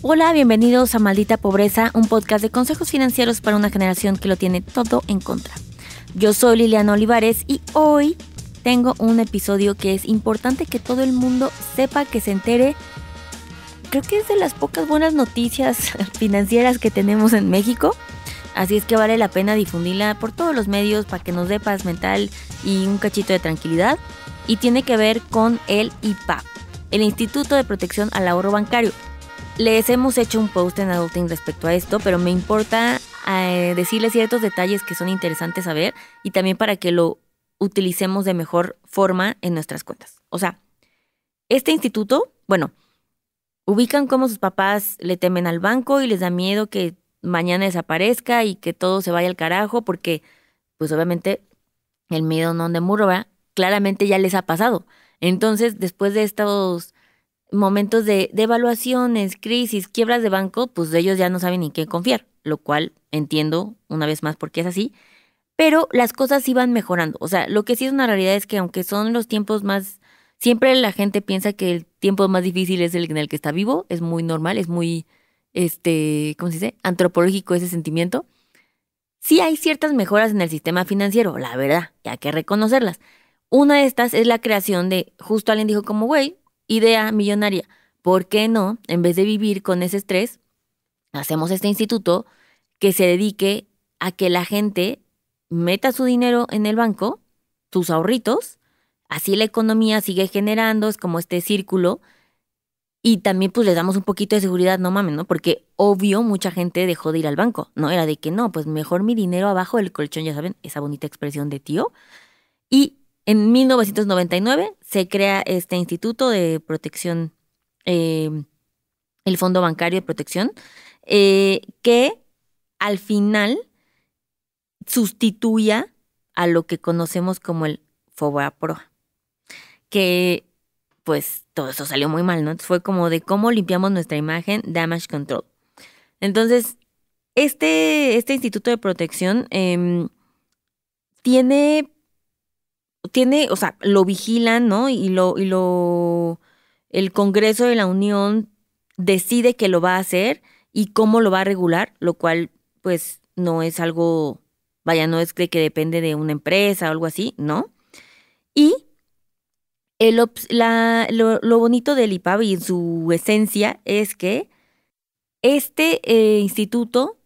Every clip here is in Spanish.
Hola, bienvenidos a Maldita Pobreza, un podcast de consejos financieros para una generación que lo tiene todo en contra. Yo soy Liliana Olivares y hoy tengo un episodio que es importante que todo el mundo sepa, que se entere. Creo que es de las pocas buenas noticias financieras que tenemos en México. Así es que vale la pena difundirla por todos los medios para que nos dé paz mental y un cachito de tranquilidad. Y tiene que ver con el IPAP, el Instituto de Protección al Ahorro Bancario. Les hemos hecho un post en Adulting respecto a esto, pero me importa eh, decirles ciertos detalles que son interesantes a ver y también para que lo utilicemos de mejor forma en nuestras cuentas. O sea, este instituto, bueno, ubican cómo sus papás le temen al banco y les da miedo que mañana desaparezca y que todo se vaya al carajo porque, pues obviamente, el miedo no de murra, claramente ya les ha pasado. Entonces, después de estos momentos de, devaluaciones, crisis, quiebras de banco, pues ellos ya no saben en qué confiar, lo cual entiendo una vez más porque es así, pero las cosas iban mejorando. O sea, lo que sí es una realidad es que aunque son los tiempos más, siempre la gente piensa que el tiempo más difícil es el en el que está vivo, es muy normal, es muy, este, ¿cómo se dice? Antropológico ese sentimiento. Sí hay ciertas mejoras en el sistema financiero, la verdad, y hay que reconocerlas. Una de estas es la creación de, justo alguien dijo como, güey, Idea millonaria. ¿Por qué no, en vez de vivir con ese estrés, hacemos este instituto que se dedique a que la gente meta su dinero en el banco, sus ahorritos, así la economía sigue generando, es como este círculo, y también pues les damos un poquito de seguridad, no mames, ¿no? Porque obvio mucha gente dejó de ir al banco, ¿no? Era de que no, pues mejor mi dinero abajo del colchón, ya saben, esa bonita expresión de tío, y en 1999 se crea este Instituto de Protección, em, el Fondo Bancario de Protección, eh, que al final sustituya a lo que conocemos como el FOBAPRO, que pues todo eso salió muy mal, ¿no? fue como de cómo limpiamos nuestra imagen, damage control. Entonces, este, este instituto de protección em, tiene tiene, o sea, lo vigilan, ¿no? Y lo, y lo, el Congreso de la Unión decide que lo va a hacer y cómo lo va a regular, lo cual, pues, no es algo, vaya, no es que, depende de una empresa o algo así, ¿no? Y el, lo, bonito del IPAB y su esencia es que este eh, instituto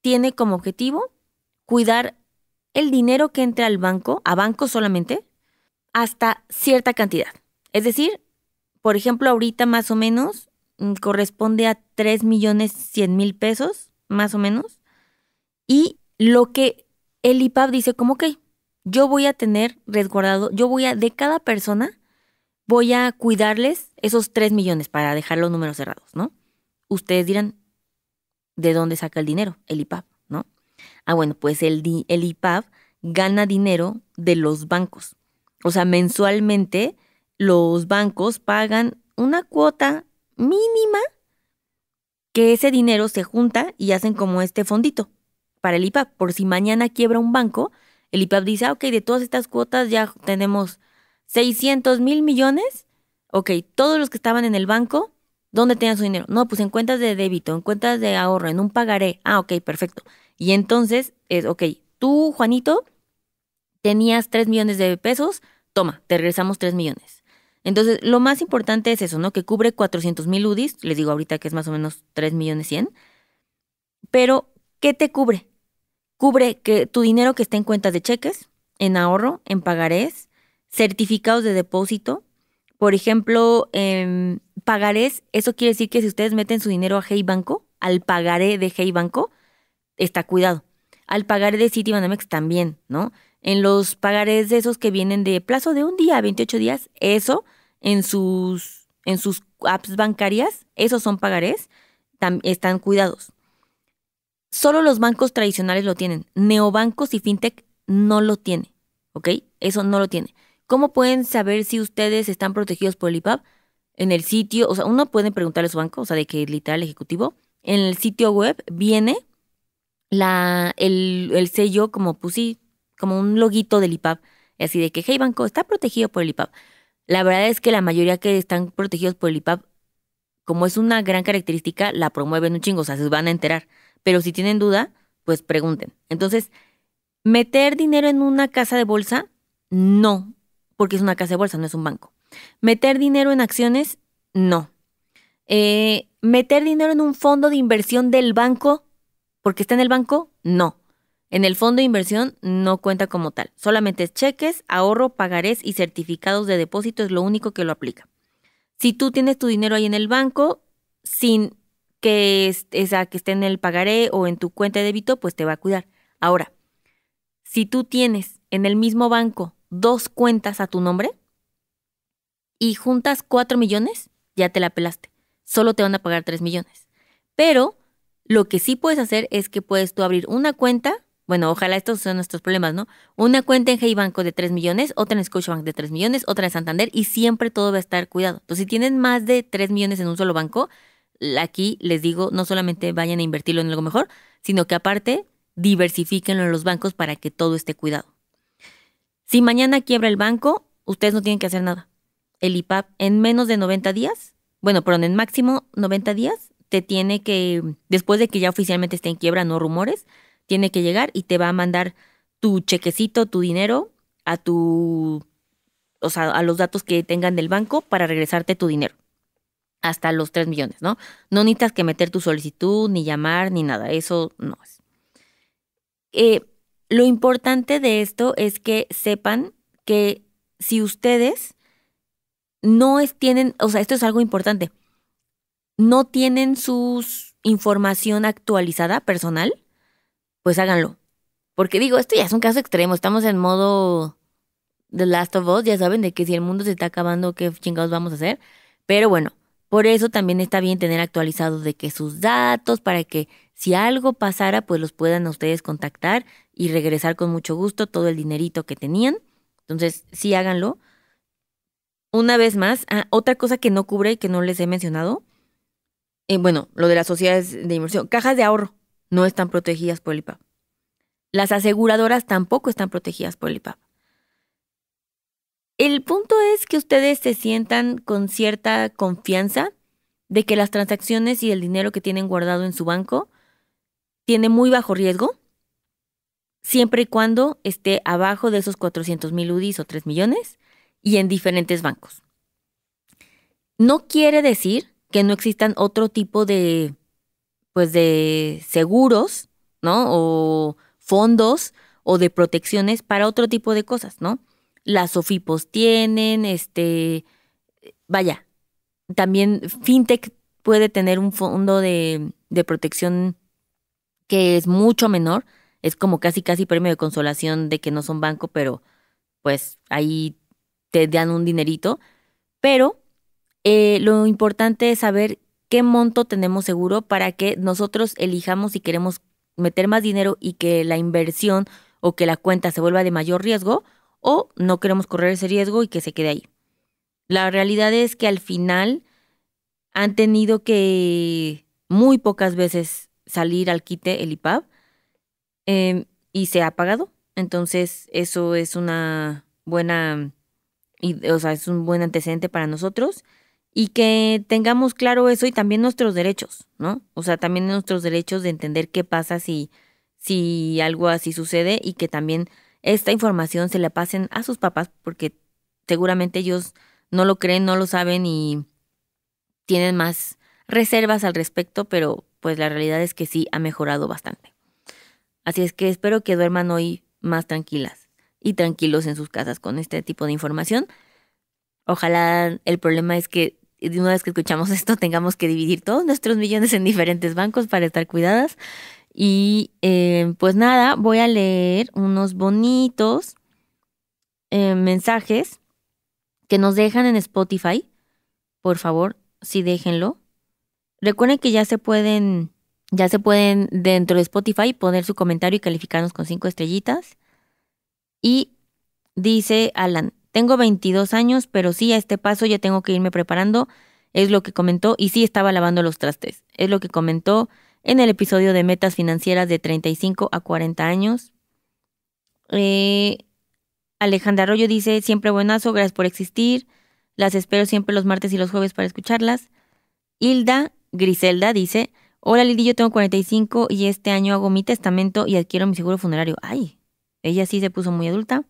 tiene como objetivo cuidar el dinero que entra al banco, a banco solamente, hasta cierta cantidad. Es decir, por ejemplo, ahorita más o menos mm, corresponde a 3 millones 100 mil pesos, más o menos. Y lo que el IPAP dice como, que yo voy a tener resguardado, yo voy a, de cada persona, voy a cuidarles esos 3 millones para dejar los números cerrados, ¿no? Ustedes dirán, ¿de dónde saca el dinero el IPAP? Ah, bueno, pues el, el gana dinero de los bancos. O sea, mensualmente los bancos pagan una cuota mínima que ese dinero se junta y hacen como este fondito para el IPAP. Por si mañana quiebra un banco, el IPAP dice, ah, ok, de todas estas cuotas ya tenemos 600 mil millones. Ok, todos los que estaban en el banco, ¿dónde tenían su dinero? No, pues en cuentas de débito, en cuentas de ahorro, en un pagaré. Ah, ok, perfecto. Y entonces es, ok, tú, Juanito, tenías 3 millones de pesos, toma, te regresamos 3 millones. Entonces, lo más importante es eso, ¿no? Que cubre 400 mil UDIs, les digo ahorita que es más o menos 3 millones 100. Pero, ¿qué te cubre? Cubre que tu dinero que está en cuentas de cheques, en ahorro, en pagarés, certificados de depósito. Por ejemplo, em, pagarés, eso quiere decir que si ustedes meten su dinero a Hey Banco, al pagaré de Hey Banco, está cuidado. Al pagar de Banamex también, ¿no? En los pagarés de esos que vienen de plazo de un día a 28 días, eso en sus, en sus apps bancarias, esos son pagarés, están cuidados. Solo los bancos tradicionales lo tienen. Neobancos y fintech no lo tiene, ¿ok? Eso no lo tiene. ¿Cómo pueden saber si ustedes están protegidos por el IPAP? En el sitio, o sea, uno puede preguntarle a su banco, o sea, de que literal ejecutivo, en el sitio web viene la, el, el, sello, como puse como un loguito del IPAP, así de que, hey, banco, está protegido por el IPAP. La verdad es que la mayoría que están protegidos por el IPAP, como es una gran característica, la promueven un chingo, o sea, se van a enterar. Pero si tienen duda, pues pregunten. Entonces, meter dinero en una casa de bolsa, no, porque es una casa de bolsa, no es un banco. Meter dinero en acciones, no. Eh, meter dinero en un fondo de inversión del banco, porque está en el banco, no. En el fondo de inversión no cuenta como tal. Solamente cheques, ahorro, pagarés y certificados de depósito es lo único que lo aplica. Si tú tienes tu dinero ahí en el banco, sin que, que esté en el pagaré o en tu cuenta de débito, pues te va a cuidar. Ahora, si tú tienes en el mismo banco dos cuentas a tu nombre y juntas cuatro millones, ya te la pelaste. Solo te van a pagar tres millones. Pero lo que sí puedes hacer es que puedes tú abrir una cuenta, bueno, ojalá estos sean nuestros problemas, ¿no? Una cuenta en Hey Banco de 3 millones, otra en Scotiabank de 3 millones, otra en Santander y siempre todo va a estar cuidado. Entonces, si tienen más de 3 millones en un solo banco, aquí les digo, no solamente vayan a invertirlo en algo mejor, sino que aparte diversifiquenlo en los bancos para que todo esté cuidado. Si mañana quiebra el banco, ustedes no tienen que hacer nada. El IPAP en menos de 90 días, bueno, perdón, en máximo 90 días, te tiene que, después de que ya oficialmente esté en quiebra, no rumores, tiene que llegar y te va a mandar tu chequecito, tu dinero, a tu, o sea, a los datos que tengan del banco para regresarte tu dinero. Hasta los 3 millones, ¿no? No necesitas que meter tu solicitud, ni llamar, ni nada. Eso no es. Eh, lo importante de esto es que sepan que si ustedes no tienen, o sea, esto es algo importante no tienen su información actualizada personal, pues háganlo. Porque digo, esto ya es un caso extremo, estamos en modo The Last of Us, ya saben de que si el mundo se está acabando, qué chingados vamos a hacer. Pero bueno, por eso también está bien tener actualizado de que sus datos, para que si algo pasara, pues los puedan ustedes contactar y regresar con mucho gusto todo el dinerito que tenían. Entonces, sí háganlo. Una vez más, ah, otra cosa que no cubre y que no les he mencionado, eh, bueno, lo de las sociedades de inversión, cajas de ahorro no están protegidas por el IPAP. Las aseguradoras tampoco están protegidas por el IPAP. El punto es que ustedes se sientan con cierta confianza de que las transacciones y el dinero que tienen guardado en su banco tiene muy bajo riesgo, siempre y cuando esté abajo de esos 400 mil UDIs o 3 millones y en diferentes bancos. No quiere decir que no existan otro tipo de, pues, de seguros, ¿no? O fondos o de protecciones para otro tipo de cosas, ¿no? Las OFIPOS tienen, este, vaya, también FinTech puede tener un fondo de protección que es mucho menor, es como casi, casi premio de consolación de que no son banco, pero pues ahí te dan un dinerito, pero eh, lo importante es saber qué monto tenemos seguro para que nosotros elijamos si queremos meter más dinero y que la inversión o que la cuenta se vuelva de mayor riesgo o no queremos correr ese riesgo y que se quede ahí. La realidad es que al final han tenido que muy pocas veces salir al quite el IPAB em, y se ha pagado. Entonces eso es una buena, o sea, es un buen antecedente para nosotros y que tengamos claro eso y también nuestros derechos, ¿no? O sea, también nuestros derechos de entender qué pasa si, si algo así sucede y que también esta información se la pasen a sus papás porque seguramente ellos no lo creen, no lo saben y tienen más reservas al respecto, pero pues la realidad es que sí ha mejorado bastante. Así es que espero que duerman hoy más tranquilas y tranquilos en sus casas con este tipo de información. Ojalá el problema es que una vez que escuchamos esto tengamos que dividir todos nuestros millones en diferentes bancos para estar cuidadas. Y eh, pues nada, voy a leer unos bonitos eh, mensajes que nos dejan en Spotify. Por favor, sí déjenlo. Recuerden que ya se pueden, ya se pueden dentro de Spotify poner su comentario y calificarnos con cinco estrellitas. Y dice Alan, tengo 22 años, pero sí, a este paso ya tengo que irme preparando, es lo que comentó, y sí estaba lavando los trastes, es lo que comentó en el episodio de metas financieras de 35 a 40 años. Eh, Alejandra Arroyo dice, siempre buenazo, gracias por existir, las espero siempre los martes y los jueves para escucharlas. Hilda Griselda dice, hola Lili, yo tengo 45 y este año hago mi testamento y adquiero mi seguro funerario. Ay, ella sí se puso muy adulta.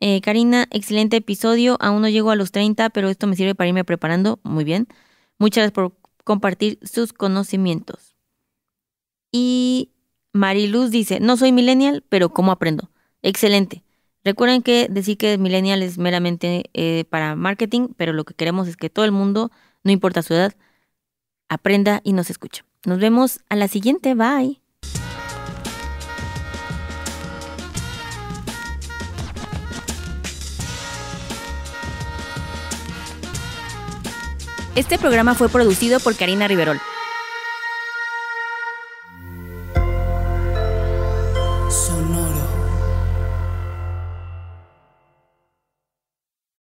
Eh, Karina, excelente episodio. Aún no llego a los 30, pero esto me sirve para irme preparando. Muy bien. Muchas gracias por compartir sus conocimientos. Y Mariluz dice, no soy millennial, pero ¿cómo aprendo? Excelente. Recuerden que decir que millennial es meramente eh, para marketing, pero lo que queremos es que todo el mundo, no importa su edad, aprenda y nos escuche. Nos vemos a la siguiente. Bye. Este programa fue producido por Karina Riverol.